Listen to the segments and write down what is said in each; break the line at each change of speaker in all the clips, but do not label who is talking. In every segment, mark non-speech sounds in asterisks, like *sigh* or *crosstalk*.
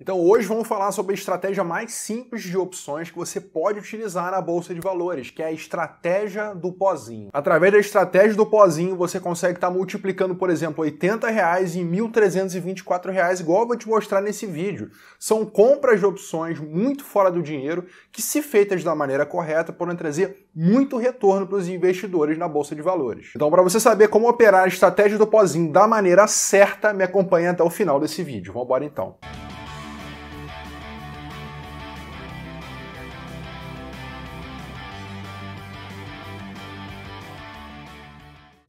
Então hoje vamos falar sobre a estratégia mais simples de opções que você pode utilizar na bolsa de valores, que é a estratégia do pozinho. Através da estratégia do pozinho, você consegue estar tá multiplicando, por exemplo, R$ 80,00 em R$ reais, igual eu vou te mostrar nesse vídeo. São compras de opções muito fora do dinheiro que, se feitas da maneira correta, podem trazer muito retorno para os investidores na bolsa de valores. Então, para você saber como operar a estratégia do pozinho da maneira certa, me acompanhe até o final desse vídeo. Vamos embora então.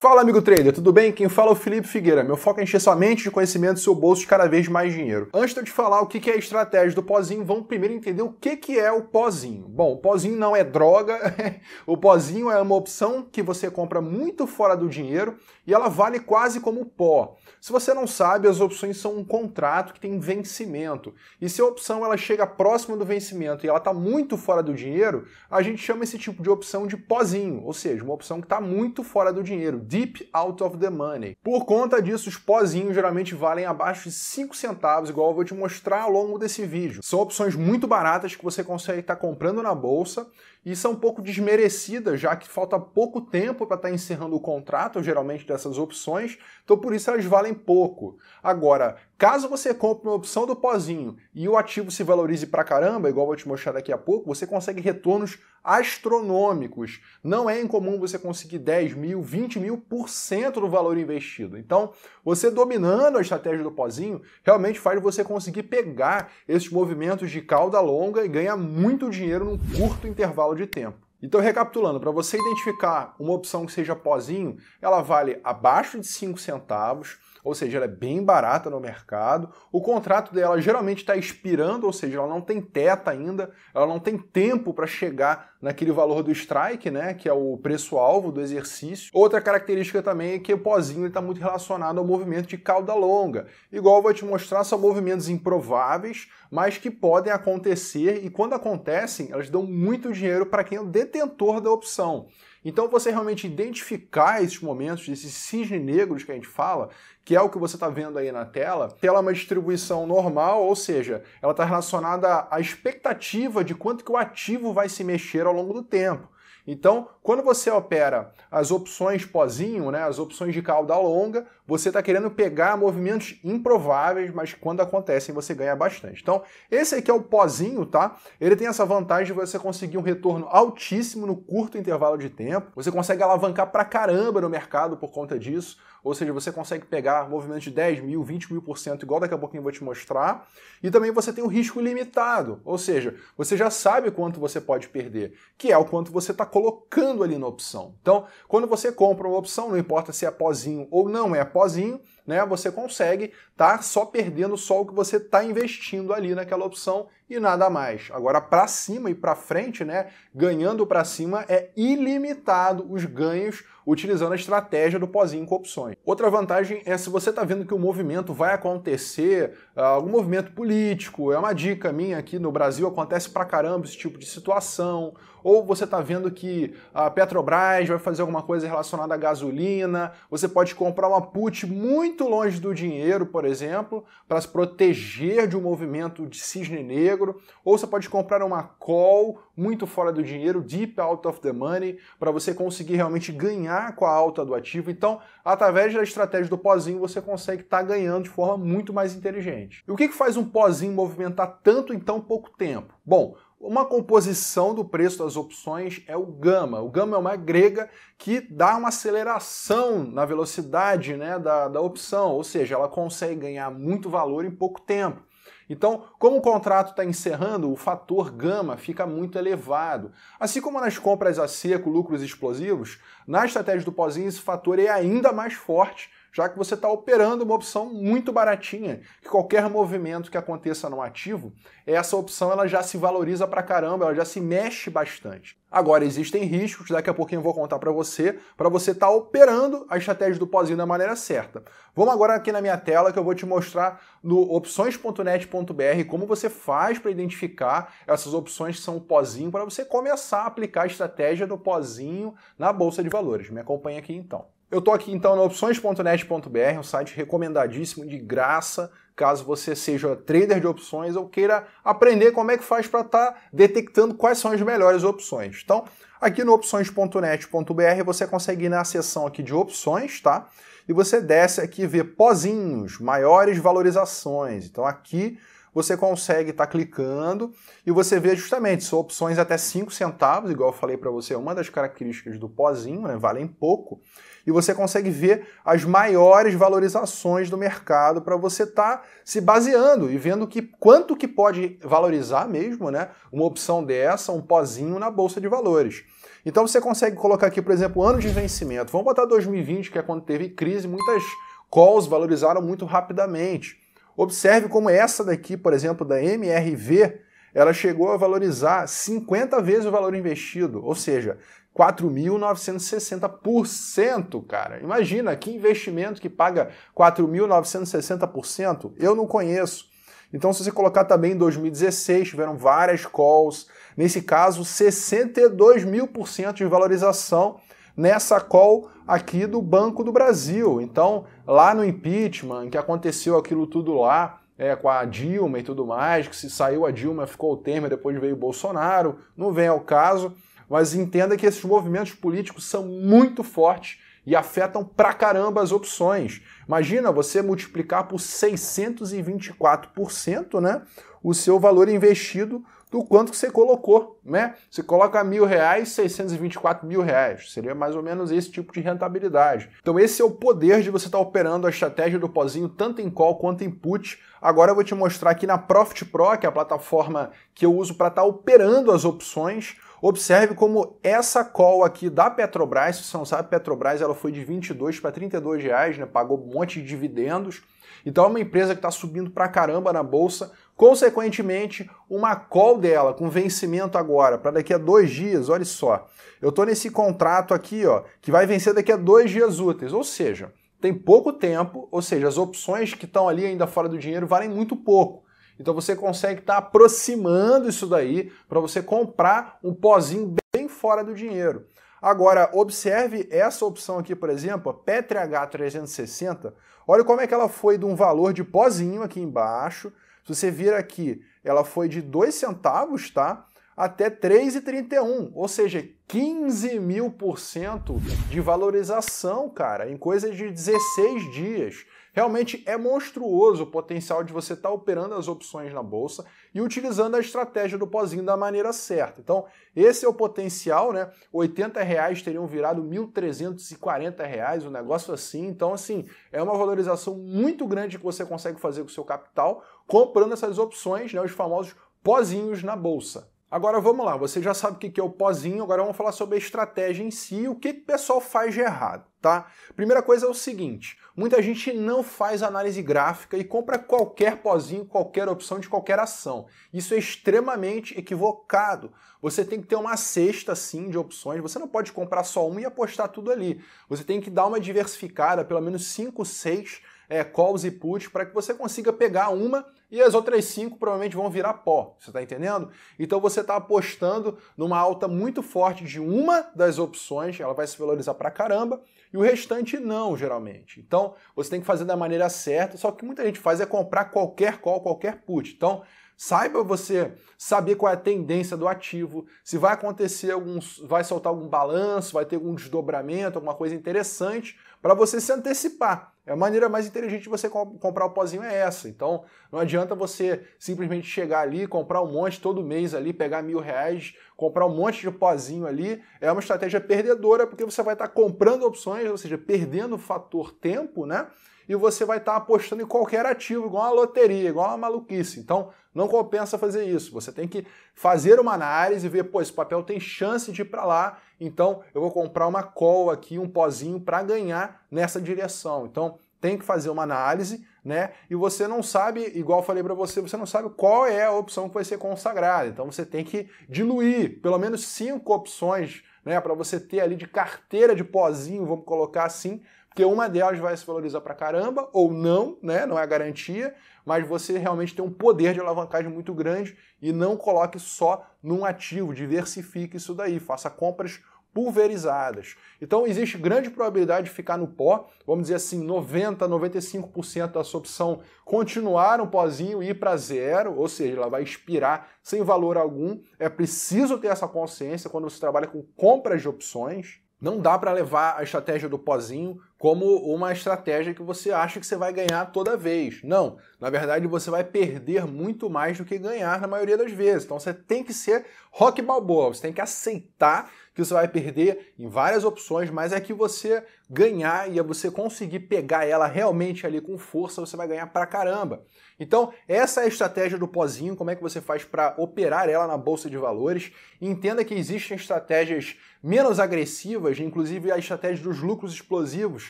Fala, amigo trader, tudo bem? Quem fala é o Felipe Figueira. Meu foco é encher sua mente de conhecimento e seu bolso de cada vez mais dinheiro. Antes de eu te falar o que é a estratégia do pozinho, vamos primeiro entender o que é o pozinho. Bom, o pozinho não é droga, *laughs* o pozinho é uma opção que você compra muito fora do dinheiro e ela vale quase como pó. Se você não sabe, as opções são um contrato que tem vencimento. E se a opção ela chega próxima do vencimento e ela está muito fora do dinheiro, a gente chama esse tipo de opção de pozinho, ou seja, uma opção que está muito fora do dinheiro deep out of the money. Por conta disso, os pozinhos geralmente valem abaixo de 5 centavos, igual eu vou te mostrar ao longo desse vídeo. São opções muito baratas que você consegue estar tá comprando na bolsa e são um pouco desmerecidas, já que falta pouco tempo para estar tá encerrando o contrato, geralmente, dessas opções, então por isso elas valem pouco. Agora, Caso você compre uma opção do pozinho e o ativo se valorize pra caramba, igual vou te mostrar daqui a pouco, você consegue retornos astronômicos. Não é incomum você conseguir 10 mil, 20 mil por cento do valor investido. Então, você dominando a estratégia do pozinho, realmente faz você conseguir pegar esses movimentos de cauda longa e ganhar muito dinheiro num curto intervalo de tempo. Então, recapitulando, para você identificar uma opção que seja pozinho, ela vale abaixo de 5 centavos, ou seja, ela é bem barata no mercado. O contrato dela geralmente está expirando, ou seja, ela não tem teta ainda, ela não tem tempo para chegar naquele valor do strike, né, que é o preço-alvo do exercício. Outra característica também é que o pozinho está muito relacionado ao movimento de cauda longa. Igual eu vou te mostrar, são movimentos improváveis, mas que podem acontecer e quando acontecem, elas dão muito dinheiro para quem é o detentor da opção. Então, você realmente identificar esses momentos, esses cisne negros que a gente fala, que é o que você está vendo aí na tela, ela é uma distribuição normal, ou seja, ela está relacionada à expectativa de quanto que o ativo vai se mexer ao longo do tempo. Então, quando você opera as opções pozinho, né, as opções de cauda longa, você está querendo pegar movimentos improváveis, mas quando acontecem você ganha bastante. Então, esse aqui é o pozinho, tá? Ele tem essa vantagem de você conseguir um retorno altíssimo no curto intervalo de tempo. Você consegue alavancar pra caramba no mercado por conta disso. Ou seja, você consegue pegar movimentos de 10 mil, 20 mil por cento, igual daqui a pouquinho eu vou te mostrar. E também você tem um risco limitado, ou seja, você já sabe quanto você pode perder, que é o quanto você está colocando ali na opção. Então, quando você compra uma opção, não importa se é pozinho ou não é pozinho, pozinho né, você consegue, tá? Só perdendo só o que você está investindo ali naquela opção e nada mais. Agora para cima e para frente, né, ganhando para cima é ilimitado os ganhos utilizando a estratégia do pozinho com opções. Outra vantagem é se você está vendo que o movimento vai acontecer, ah, algum movimento político, é uma dica minha aqui no Brasil, acontece pra caramba esse tipo de situação, ou você está vendo que a Petrobras vai fazer alguma coisa relacionada à gasolina, você pode comprar uma put muito muito longe do dinheiro, por exemplo, para se proteger de um movimento de cisne negro, ou você pode comprar uma call muito fora do dinheiro, deep out of the money, para você conseguir realmente ganhar com a alta do ativo. Então, através da estratégia do pozinho, você consegue estar tá ganhando de forma muito mais inteligente. E o que, que faz um pozinho movimentar tanto em tão pouco tempo? Bom, uma composição do preço das opções é o gama. O gama é uma grega que dá uma aceleração na velocidade né, da, da opção, ou seja, ela consegue ganhar muito valor em pouco tempo. Então, como o contrato está encerrando, o fator gama fica muito elevado. Assim como nas compras a seco, lucros explosivos, na estratégia do pozinho esse fator é ainda mais forte já que você está operando uma opção muito baratinha, que qualquer movimento que aconteça no ativo, essa opção ela já se valoriza pra caramba, ela já se mexe bastante. Agora, existem riscos, daqui a pouquinho eu vou contar para você, para você estar tá operando a estratégia do pozinho da maneira certa. Vamos agora aqui na minha tela que eu vou te mostrar no opções.net.br como você faz para identificar essas opções que são o pozinho, para você começar a aplicar a estratégia do pozinho na Bolsa de Valores. Me acompanha aqui então. Eu tô aqui então na opções.net.br, um site recomendadíssimo de graça, caso você seja trader de opções ou queira aprender como é que faz para estar tá detectando quais são as melhores opções. Então, aqui no opções.net.br você consegue ir na seção aqui de opções, tá? E você desce aqui e vê pozinhos, maiores valorizações. Então aqui você consegue estar tá clicando e você vê justamente, são opções até 5 centavos, igual eu falei para você, é uma das características do pozinho, né? valem pouco, e você consegue ver as maiores valorizações do mercado para você estar tá se baseando e vendo que quanto que pode valorizar mesmo, né? Uma opção dessa, um pozinho na bolsa de valores. Então você consegue colocar aqui, por exemplo, ano de vencimento. Vamos botar 2020, que é quando teve crise, muitas calls valorizaram muito rapidamente. Observe como essa daqui, por exemplo, da MRV, ela chegou a valorizar 50 vezes o valor investido, ou seja, 4.960%, cara. Imagina que investimento que paga 4.960%? Eu não conheço. Então, se você colocar também em 2016, tiveram várias calls, nesse caso, 62 mil por cento de valorização. Nessa call, aqui do Banco do Brasil. Então, lá no impeachment, que aconteceu aquilo tudo lá, é, com a Dilma e tudo mais, que se saiu a Dilma ficou o Temer, depois veio o Bolsonaro, não vem ao caso, mas entenda que esses movimentos políticos são muito fortes e afetam pra caramba as opções. Imagina você multiplicar por 624%, né, o seu valor investido do quanto que você colocou, né? Você coloca mil reais, 624 mil reais. Seria mais ou menos esse tipo de rentabilidade. Então esse é o poder de você estar tá operando a estratégia do pozinho tanto em call quanto em put. Agora eu vou te mostrar aqui na Profit Pro, que é a plataforma que eu uso para estar tá operando as opções. Observe como essa call aqui da Petrobras, se você não sabe, Petrobras ela foi de 22 para 32 reais, né? Pagou um monte de dividendos. Então é uma empresa que está subindo para caramba na bolsa. Consequentemente, uma call dela com vencimento agora, para daqui a dois dias, olha só. Eu estou nesse contrato aqui, ó, que vai vencer daqui a dois dias úteis. Ou seja, tem pouco tempo, ou seja, as opções que estão ali ainda fora do dinheiro valem muito pouco. Então você consegue estar tá aproximando isso daí para você comprar um pozinho bem fora do dinheiro. Agora, observe essa opção aqui, por exemplo, a Petri H360. Olha como é que ela foi de um valor de pozinho aqui embaixo. Se você vir aqui, ela foi de 2 centavos, tá? Até 3,31, ou seja, 15 mil por cento de valorização, cara, em coisa de 16 dias. Realmente é monstruoso o potencial de você estar tá operando as opções na bolsa e utilizando a estratégia do pozinho da maneira certa. Então, esse é o potencial, né? R$ reais teriam virado R$ 1.340, um negócio assim. Então, assim, é uma valorização muito grande que você consegue fazer com o seu capital comprando essas opções, né, os famosos pozinhos na bolsa. Agora vamos lá, você já sabe o que é o pozinho, agora vamos falar sobre a estratégia em si e o que o pessoal faz de errado tá? Primeira coisa é o seguinte, muita gente não faz análise gráfica e compra qualquer pozinho, qualquer opção de qualquer ação. Isso é extremamente equivocado. Você tem que ter uma cesta sim de opções, você não pode comprar só uma e apostar tudo ali. Você tem que dar uma diversificada, pelo menos 5, 6 é, calls e puts para que você consiga pegar uma e as outras cinco provavelmente vão virar pó. Você está entendendo? Então você está apostando numa alta muito forte de uma das opções, ela vai se valorizar pra caramba, e o restante não, geralmente. Então você tem que fazer da maneira certa, só que muita gente faz é comprar qualquer call, qualquer put. Então Saiba você saber qual é a tendência do ativo, se vai acontecer algum, vai soltar algum balanço, vai ter algum desdobramento, alguma coisa interessante para você se antecipar. É A maneira mais inteligente de você comprar o pozinho é essa. Então, não adianta você simplesmente chegar ali, comprar um monte todo mês ali, pegar mil reais, comprar um monte de pozinho ali. É uma estratégia perdedora, porque você vai estar tá comprando opções, ou seja, perdendo o fator tempo, né? e você vai estar tá apostando em qualquer ativo, igual uma loteria, igual uma maluquice. Então, não compensa fazer isso. Você tem que fazer uma análise e ver, pô, esse papel tem chance de ir para lá, então eu vou comprar uma call aqui, um pozinho para ganhar nessa direção. Então, tem que fazer uma análise, né? E você não sabe, igual falei para você, você não sabe qual é a opção que vai ser consagrada. Então você tem que diluir pelo menos cinco opções, né, para você ter ali de carteira de pozinho, vamos colocar assim, porque uma delas vai se valorizar para caramba, ou não, né? Não é garantia, mas você realmente tem um poder de alavancagem muito grande e não coloque só num ativo, diversifique isso daí, faça compras pulverizadas. Então existe grande probabilidade de ficar no pó, vamos dizer assim, 90, 95% da sua opção continuar um pozinho e ir para zero, ou seja, ela vai expirar sem valor algum. É preciso ter essa consciência quando você trabalha com compras de opções. Não dá para levar a estratégia do pozinho como uma estratégia que você acha que você vai ganhar toda vez. Não, na verdade você vai perder muito mais do que ganhar na maioria das vezes. Então você tem que ser rock balboa, você tem que aceitar que você vai perder em várias opções, mas é que você ganhar e é você conseguir pegar ela realmente ali com força, você vai ganhar pra caramba. Então, essa é a estratégia do pozinho, como é que você faz para operar ela na bolsa de valores. Entenda que existem estratégias menos agressivas, inclusive a estratégia dos lucros explosivos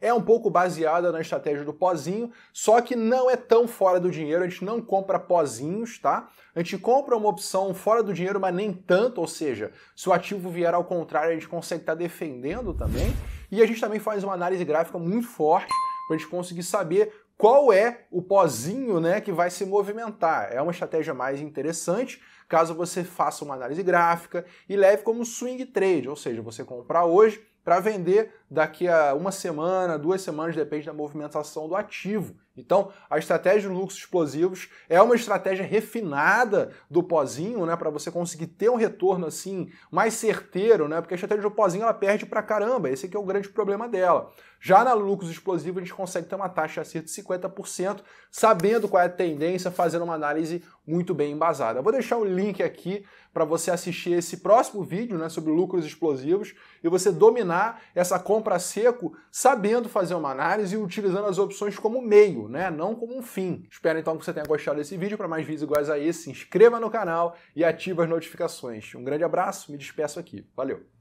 é um pouco baseada na estratégia do pozinho, só que não é tão fora do dinheiro, a gente não compra pozinhos, tá? A gente compra uma opção fora do dinheiro, mas nem tanto, ou seja, se o ativo vier ao contrário, a gente consegue estar tá defendendo também. E a gente também faz uma análise gráfica muito forte para a gente conseguir saber qual é o pozinho né, que vai se movimentar. É uma estratégia mais interessante caso você faça uma análise gráfica e leve como swing trade, ou seja, você comprar hoje para vender daqui a uma semana, duas semanas, depende da movimentação do ativo. Então, a estratégia de lucros explosivos é uma estratégia refinada do pozinho, né, para você conseguir ter um retorno assim mais certeiro, né? Porque a estratégia do pozinho ela perde para caramba, esse aqui é o grande problema dela. Já na lucros explosivos a gente consegue ter uma taxa de acerto de 50%, sabendo qual é a tendência, fazendo uma análise muito bem embasada. Eu vou deixar o link aqui para você assistir esse próximo vídeo, né, sobre lucros explosivos e você dominar essa compra seco, sabendo fazer uma análise e utilizando as opções como meio né? Não como um fim. Espero então que você tenha gostado desse vídeo. Para mais vídeos iguais a esse, se inscreva no canal e ative as notificações. Um grande abraço, me despeço aqui. Valeu!